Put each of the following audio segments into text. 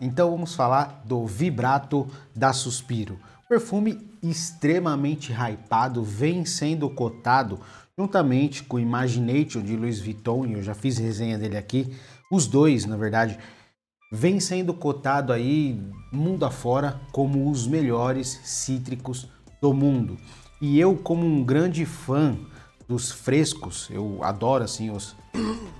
Então vamos falar do Vibrato da Suspiro. Perfume extremamente hypado, vem sendo cotado juntamente com Imagination de Louis Vuitton, e eu já fiz resenha dele aqui. Os dois, na verdade, vem sendo cotado aí mundo afora como os melhores cítricos do mundo. E eu, como um grande fã dos frescos, eu adoro assim os.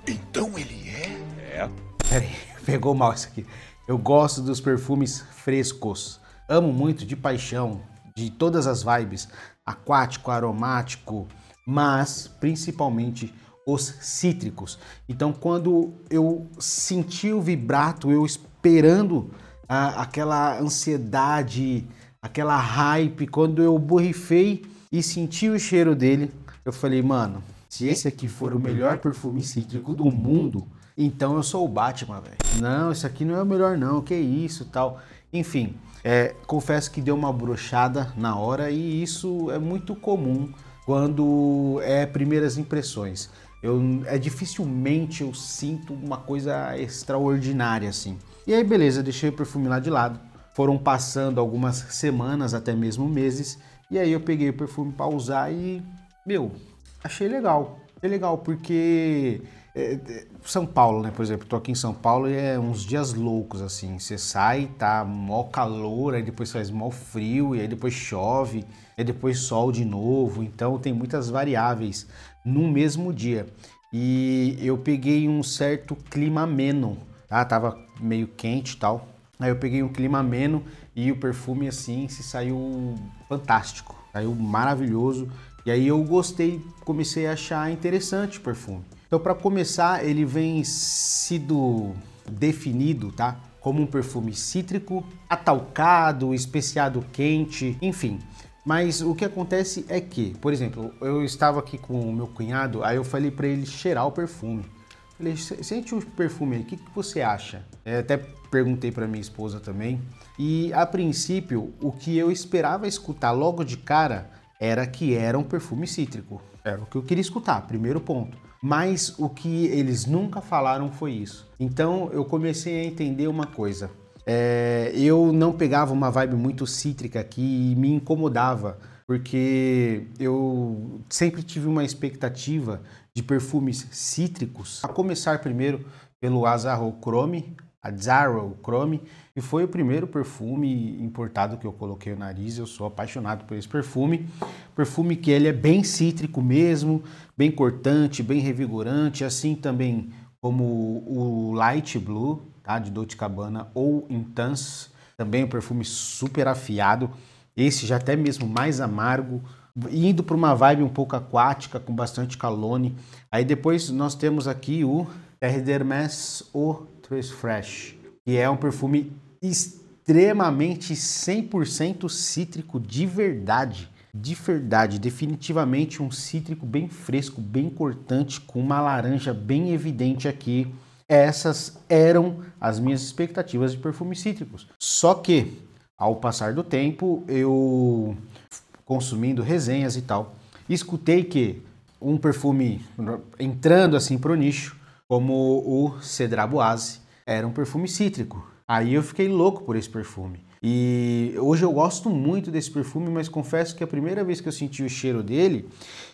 Então ele é? É. Peraí, pegou mal isso aqui. Eu gosto dos perfumes frescos. Amo muito de paixão, de todas as vibes, aquático, aromático, mas principalmente os cítricos. Então, quando eu senti o vibrato, eu esperando ah, aquela ansiedade, aquela hype, quando eu borrifei e senti o cheiro dele, eu falei, mano, se esse aqui for o melhor perfume cítrico do mundo, então eu sou o Batman, velho. Não, isso aqui não é o melhor não, que isso tal. Enfim, é, confesso que deu uma brochada na hora e isso é muito comum quando é primeiras impressões. Eu, é dificilmente eu sinto uma coisa extraordinária assim. E aí beleza, deixei o perfume lá de lado. Foram passando algumas semanas, até mesmo meses, e aí eu peguei o perfume para usar e, meu, achei legal. Achei legal porque é, é, São Paulo, né? Por exemplo, tô aqui em São Paulo e é uns dias loucos, assim. Você sai, tá mó calor, aí depois faz mó frio, e aí depois chove, e depois sol de novo. Então tem muitas variáveis no mesmo dia. E eu peguei um certo clima ameno, tá? Tava meio quente e tal. Aí eu peguei um clima ameno e o perfume, assim, se saiu fantástico. Saiu maravilhoso. E aí eu gostei, comecei a achar interessante o perfume. Então, para começar, ele vem sido definido, tá? Como um perfume cítrico, atalcado, especiado quente, enfim. Mas o que acontece é que, por exemplo, eu estava aqui com o meu cunhado, aí eu falei para ele cheirar o perfume. Falei, sente o perfume aí, o que, que você acha? Eu é, até perguntei para minha esposa também. E a princípio, o que eu esperava escutar logo de cara era que era um perfume cítrico. Era o que eu queria escutar, primeiro ponto. Mas o que eles nunca falaram foi isso. Então eu comecei a entender uma coisa. É, eu não pegava uma vibe muito cítrica aqui e me incomodava, porque eu sempre tive uma expectativa de perfumes cítricos. A começar primeiro pelo Azarro Chrome, Azarro Chrome, e foi o primeiro perfume importado que eu coloquei no nariz. Eu sou apaixonado por esse perfume. Perfume que ele é bem cítrico mesmo, bem cortante, bem revigorante, assim também como o Light Blue, tá? De Dolce Cabana ou Intense. Também um perfume super afiado. Esse já até mesmo mais amargo, indo para uma vibe um pouco aquática, com bastante calone. Aí depois nós temos aqui o Terre d'Hermes O Tres Fresh que é um perfume extremamente 100% cítrico de verdade. De verdade, definitivamente um cítrico bem fresco, bem cortante, com uma laranja bem evidente aqui. Essas eram as minhas expectativas de perfumes cítricos. Só que, ao passar do tempo, eu consumindo resenhas e tal, escutei que um perfume entrando assim para o nicho, como o Cedraboase, era um perfume cítrico. Aí eu fiquei louco por esse perfume. E hoje eu gosto muito desse perfume, mas confesso que a primeira vez que eu senti o cheiro dele,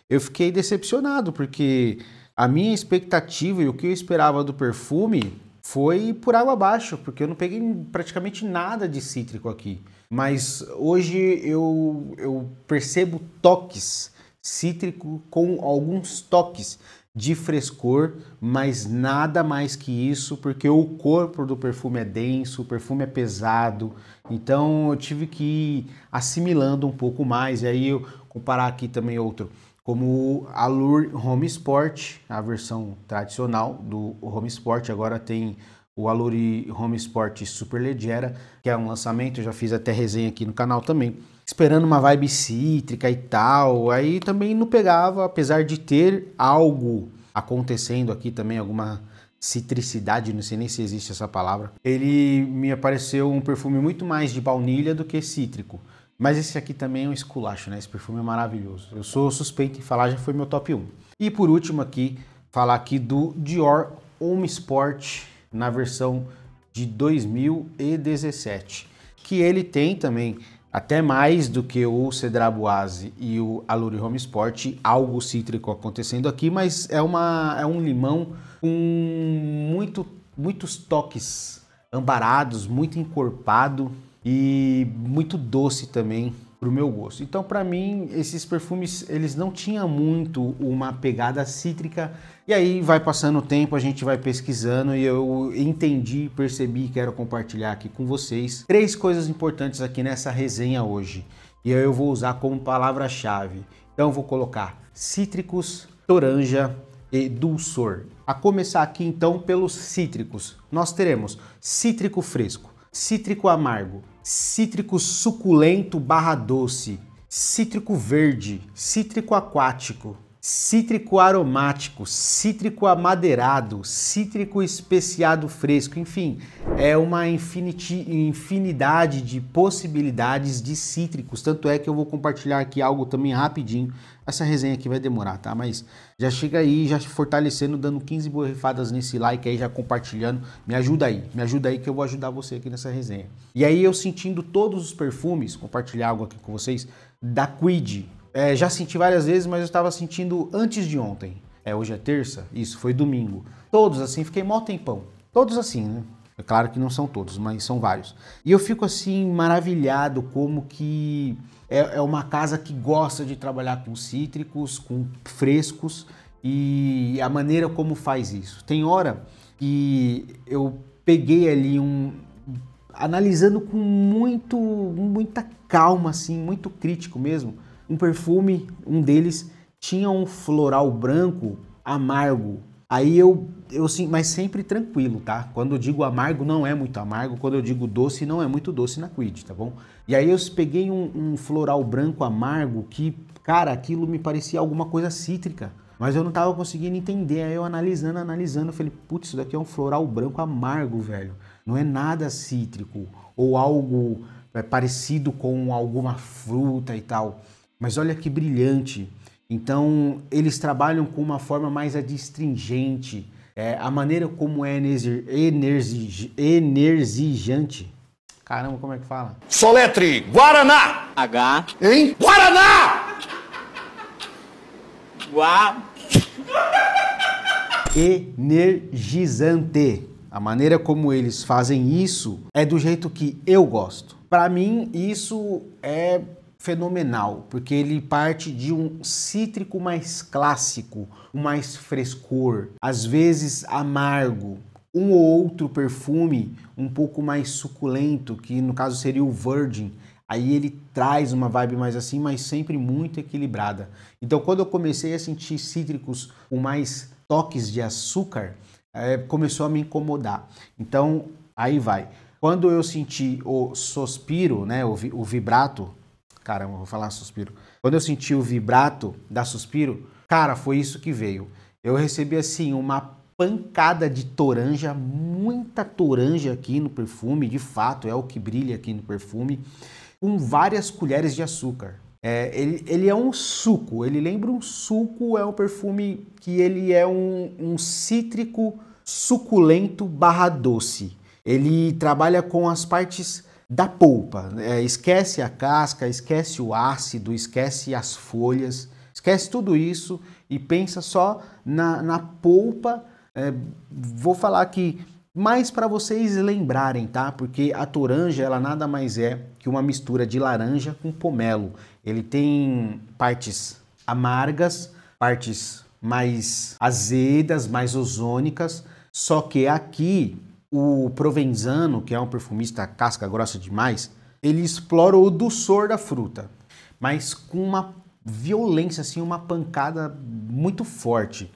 eu fiquei decepcionado, porque a minha expectativa e o que eu esperava do perfume foi por água abaixo, porque eu não peguei praticamente nada de cítrico aqui. Mas hoje eu, eu percebo toques cítrico com alguns toques de frescor, mas nada mais que isso, porque o corpo do perfume é denso, o perfume é pesado, então eu tive que ir assimilando um pouco mais. E aí eu comparar aqui também outro, como o Alur Home Sport, a versão tradicional do Home Sport, agora tem o Alur Home Sport Super Legera, que é um lançamento, eu já fiz até resenha aqui no canal também esperando uma vibe cítrica e tal. Aí também não pegava, apesar de ter algo acontecendo aqui também, alguma citricidade, não sei nem se existe essa palavra. Ele me apareceu um perfume muito mais de baunilha do que cítrico. Mas esse aqui também é um esculacho, né? Esse perfume é maravilhoso. Eu sou suspeito em falar, já foi meu top 1. E por último aqui, falar aqui do Dior Home Sport na versão de 2017, que ele tem também até mais do que o Cedraboase e o Aluri Home Sport, algo cítrico acontecendo aqui, mas é, uma, é um limão com muito, muitos toques ambarados, muito encorpado e muito doce também pro meu gosto. Então, para mim, esses perfumes, eles não tinham muito uma pegada cítrica. E aí vai passando o tempo, a gente vai pesquisando e eu entendi, percebi, quero compartilhar aqui com vocês três coisas importantes aqui nessa resenha hoje. E eu vou usar como palavra-chave. Então, vou colocar cítricos, toranja e dulçor. A começar aqui então pelos cítricos. Nós teremos cítrico fresco, cítrico amargo, cítrico suculento barra doce, cítrico verde, cítrico aquático, cítrico aromático, cítrico amadeirado, cítrico especiado fresco, enfim, é uma infinidade de possibilidades de cítricos. Tanto é que eu vou compartilhar aqui algo também rapidinho essa resenha aqui vai demorar, tá? Mas já chega aí, já fortalecendo, dando 15 borrifadas nesse like aí, já compartilhando. Me ajuda aí, me ajuda aí que eu vou ajudar você aqui nessa resenha. E aí eu sentindo todos os perfumes, compartilhar algo aqui com vocês, da Quid. É, já senti várias vezes, mas eu estava sentindo antes de ontem. É, hoje é terça? Isso, foi domingo. Todos assim, fiquei mó tempão. Todos assim, né? É claro que não são todos, mas são vários. E eu fico assim maravilhado como que é, é uma casa que gosta de trabalhar com cítricos, com frescos e a maneira como faz isso. Tem hora que eu peguei ali um analisando com muito muita calma assim, muito crítico mesmo, um perfume, um deles tinha um floral branco amargo Aí eu, eu sim, mas sempre tranquilo, tá? Quando eu digo amargo, não é muito amargo. Quando eu digo doce, não é muito doce na Quid, tá bom? E aí eu peguei um, um floral branco amargo que, cara, aquilo me parecia alguma coisa cítrica. Mas eu não tava conseguindo entender. Aí eu analisando, analisando, eu falei, putz, isso daqui é um floral branco amargo, velho. Não é nada cítrico ou algo é, parecido com alguma fruta e tal. Mas olha que brilhante. Então, eles trabalham com uma forma mais adstringente, é, a maneira como é energizante. Caramba, como é que fala? Soletre, Guaraná! H. Hein? Guaraná! Gua... Energizante. A maneira como eles fazem isso é do jeito que eu gosto. Para mim, isso é fenomenal, porque ele parte de um cítrico mais clássico, um mais frescor, às vezes amargo. Um ou outro perfume um pouco mais suculento, que no caso seria o Virgin, aí ele traz uma vibe mais assim, mas sempre muito equilibrada. Então, quando eu comecei a sentir cítricos com mais toques de açúcar, é, começou a me incomodar. Então, aí vai. Quando eu senti o suspiro, né, o, vi, o vibrato, Caramba, vou falar suspiro. Quando eu senti o vibrato da suspiro, cara, foi isso que veio. Eu recebi assim uma pancada de toranja, muita toranja aqui no perfume, de fato, é o que brilha aqui no perfume, com várias colheres de açúcar. É, ele, ele, é um suco, ele lembra um suco, é um perfume que ele é um, um cítrico suculento barra doce. Ele trabalha com as partes da polpa. É, esquece a casca, esquece o ácido, esquece as folhas, esquece tudo isso e pensa só na, na polpa. É, vou falar aqui mais para vocês lembrarem, tá? Porque a toranja, ela nada mais é que uma mistura de laranja com pomelo. Ele tem partes amargas, partes mais azedas, mais ozônicas, só que aqui o provenzano, que é um perfumista casca grossa demais, ele explora o doçor da fruta, mas com uma violência, assim, uma pancada muito forte.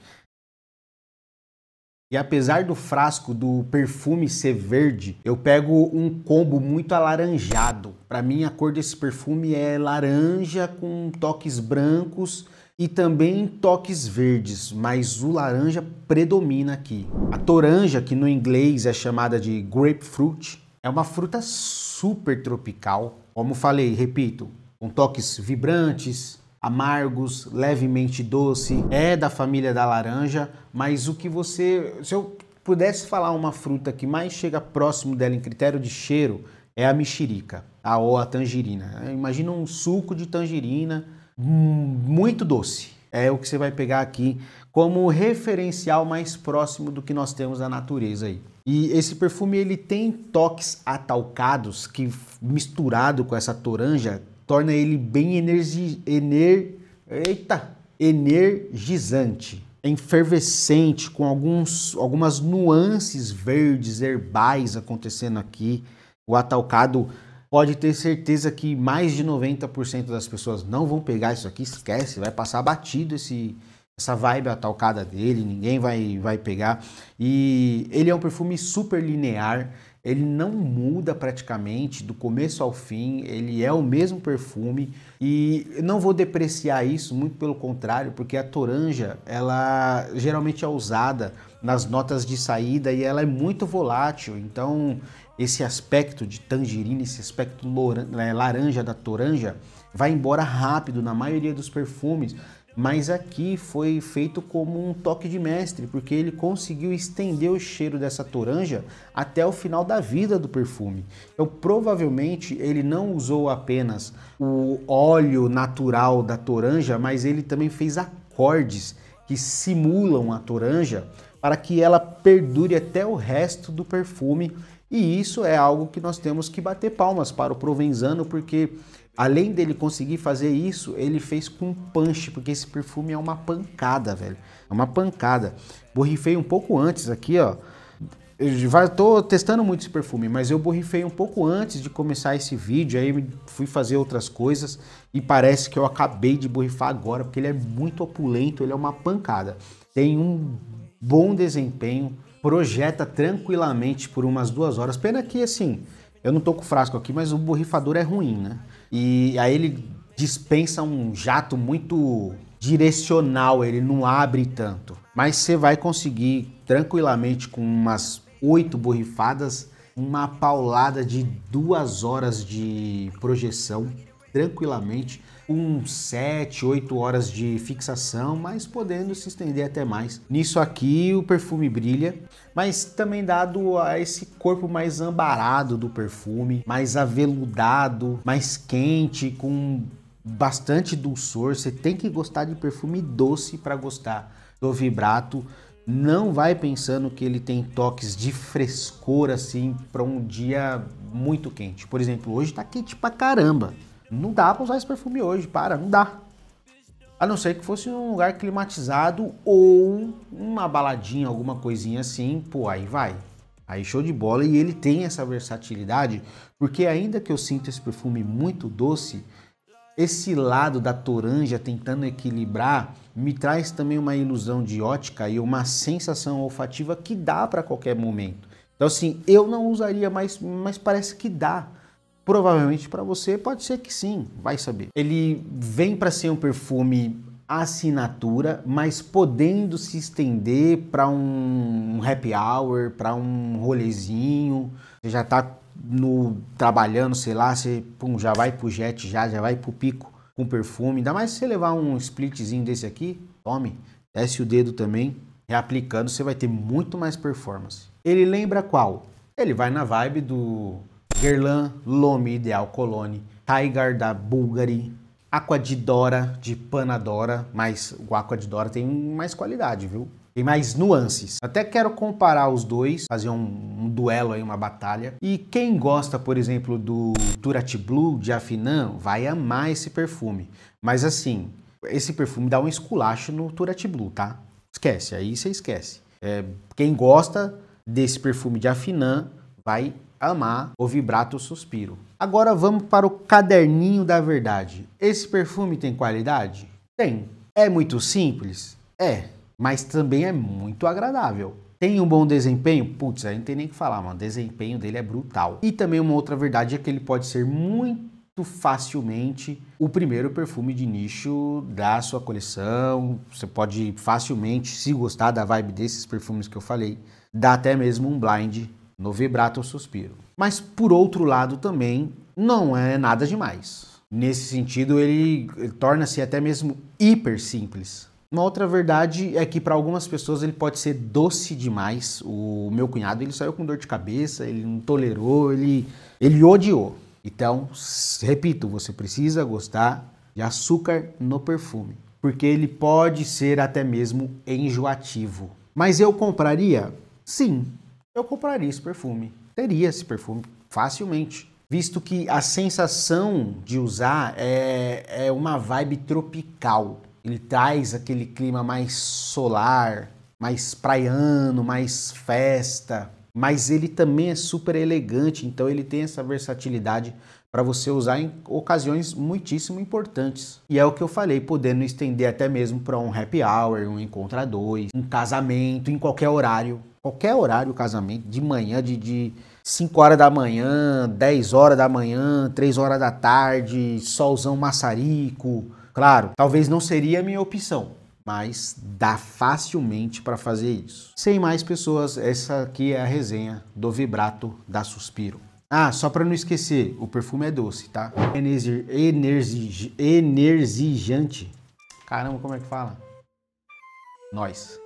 E apesar do frasco do perfume ser verde, eu pego um combo muito alaranjado. Para mim, a cor desse perfume é laranja com toques brancos e também em toques verdes, mas o laranja predomina aqui. A toranja, que no inglês é chamada de grapefruit, é uma fruta super tropical. Como falei, repito, com toques vibrantes, amargos, levemente doce. É da família da laranja, mas o que você. Se eu pudesse falar uma fruta que mais chega próximo dela em critério de cheiro, é a mexerica, a, ou a tangerina. Imagina um suco de tangerina muito doce. É o que você vai pegar aqui como referencial mais próximo do que nós temos na natureza aí. E esse perfume ele tem toques atalcados que misturado com essa toranja torna ele bem energi ener eita, energizante, enfervescente com alguns algumas nuances verdes herbais acontecendo aqui. O atalcado pode ter certeza que mais de 90% das pessoas não vão pegar isso aqui, esquece, vai passar batido esse essa vibe atalcada dele, ninguém vai vai pegar. E ele é um perfume super linear, ele não muda praticamente do começo ao fim, ele é o mesmo perfume e não vou depreciar isso, muito pelo contrário, porque a toranja, ela geralmente é usada nas notas de saída e ela é muito volátil, então esse aspecto de tangerina, esse aspecto né, laranja da toranja, vai embora rápido na maioria dos perfumes, mas aqui foi feito como um toque de mestre, porque ele conseguiu estender o cheiro dessa toranja até o final da vida do perfume. Então, provavelmente, ele não usou apenas o óleo natural da toranja, mas ele também fez acordes que simulam a toranja para que ela perdure até o resto do perfume e isso é algo que nós temos que bater palmas para o Provenzano, porque além dele conseguir fazer isso, ele fez com punch, porque esse perfume é uma pancada, velho. É uma pancada. Borrifei um pouco antes aqui, ó. Eu tô testando muito esse perfume, mas eu borrifei um pouco antes de começar esse vídeo, aí fui fazer outras coisas e parece que eu acabei de borrifar agora, porque ele é muito opulento, ele é uma pancada. Tem um bom desempenho, projeta tranquilamente por umas duas horas. Pena que, assim, eu não tô com o frasco aqui, mas o borrifador é ruim, né? E aí ele dispensa um jato muito direcional, ele não abre tanto. Mas você vai conseguir tranquilamente com umas oito borrifadas, uma paulada de duas horas de projeção tranquilamente com 7, 8 horas de fixação, mas podendo se estender até mais. Nisso aqui o perfume brilha, mas também dado a esse corpo mais ambarado do perfume, mais aveludado, mais quente, com bastante dulçor. Você tem que gostar de perfume doce para gostar do vibrato. Não vai pensando que ele tem toques de frescor assim para um dia muito quente. Por exemplo, hoje está quente pra caramba. Não dá para usar esse perfume hoje, para, não dá. A não ser que fosse um lugar climatizado ou uma baladinha, alguma coisinha assim, pô, aí vai. Aí show de bola e ele tem essa versatilidade, porque ainda que eu sinto esse perfume muito doce, esse lado da toranja tentando equilibrar me traz também uma ilusão de ótica e uma sensação olfativa que dá para qualquer momento. Então assim, eu não usaria, mais mas parece que dá. Provavelmente para você pode ser que sim, vai saber. Ele vem para ser um perfume assinatura, mas podendo se estender para um happy hour, para um rolezinho. Você já está no trabalhando, sei lá, você pum, já vai pro jet já, já vai pro pico com perfume. Ainda mais se você levar um splitzinho desse aqui, tome, desce o dedo também, reaplicando, você vai ter muito mais performance. Ele lembra qual? Ele vai na vibe do Guerlain Lomi Ideal Colone, Tiger da Bulgari, Aqua de Dora de Panadora, mas o Aqua de Dora tem mais qualidade, viu? Tem mais nuances. Até quero comparar os dois, fazer um, um duelo aí, uma batalha. E quem gosta, por exemplo, do Turat Blue de Afinan, vai amar esse perfume. Mas assim, esse perfume dá um esculacho no Turat Blue, tá? Esquece, aí você esquece. É, quem gosta desse perfume de Afinan vai amar o vibrato suspiro. Agora vamos para o caderninho da verdade. Esse perfume tem qualidade? Tem. É muito simples? É, mas também é muito agradável. Tem um bom desempenho? Putz, aí não tem nem que falar, mano. O desempenho dele é brutal. E também uma outra verdade é que ele pode ser muito facilmente o primeiro perfume de nicho da sua coleção. Você pode facilmente, se gostar da vibe desses perfumes que eu falei, dar até mesmo um blind no vibrato eu suspiro. Mas por outro lado também não é nada demais. Nesse sentido, ele, ele torna-se até mesmo hiper simples. Uma outra verdade é que para algumas pessoas ele pode ser doce demais. O meu cunhado, ele saiu com dor de cabeça, ele não tolerou, ele ele odiou. Então, repito, você precisa gostar de açúcar no perfume, porque ele pode ser até mesmo enjoativo. Mas eu compraria? Sim, eu compraria esse perfume. Teria esse perfume facilmente. Visto que a sensação de usar é, é uma vibe tropical. Ele traz aquele clima mais solar, mais praiano, mais festa. Mas ele também é super elegante, então ele tem essa versatilidade para você usar em ocasiões muitíssimo importantes. E é o que eu falei, podendo estender até mesmo para um happy hour, um encontro a dois, um casamento, em qualquer horário. Qualquer horário, casamento, de manhã, de, de 5 horas da manhã, 10 horas da manhã, 3 horas da tarde, solzão maçarico. Claro, talvez não seria a minha opção, mas dá facilmente para fazer isso. Sem mais pessoas, essa aqui é a resenha do vibrato da Suspiro. Ah, só para não esquecer, o perfume é doce, tá? Energizante. Energi, energi, Caramba, como é que fala? Nós.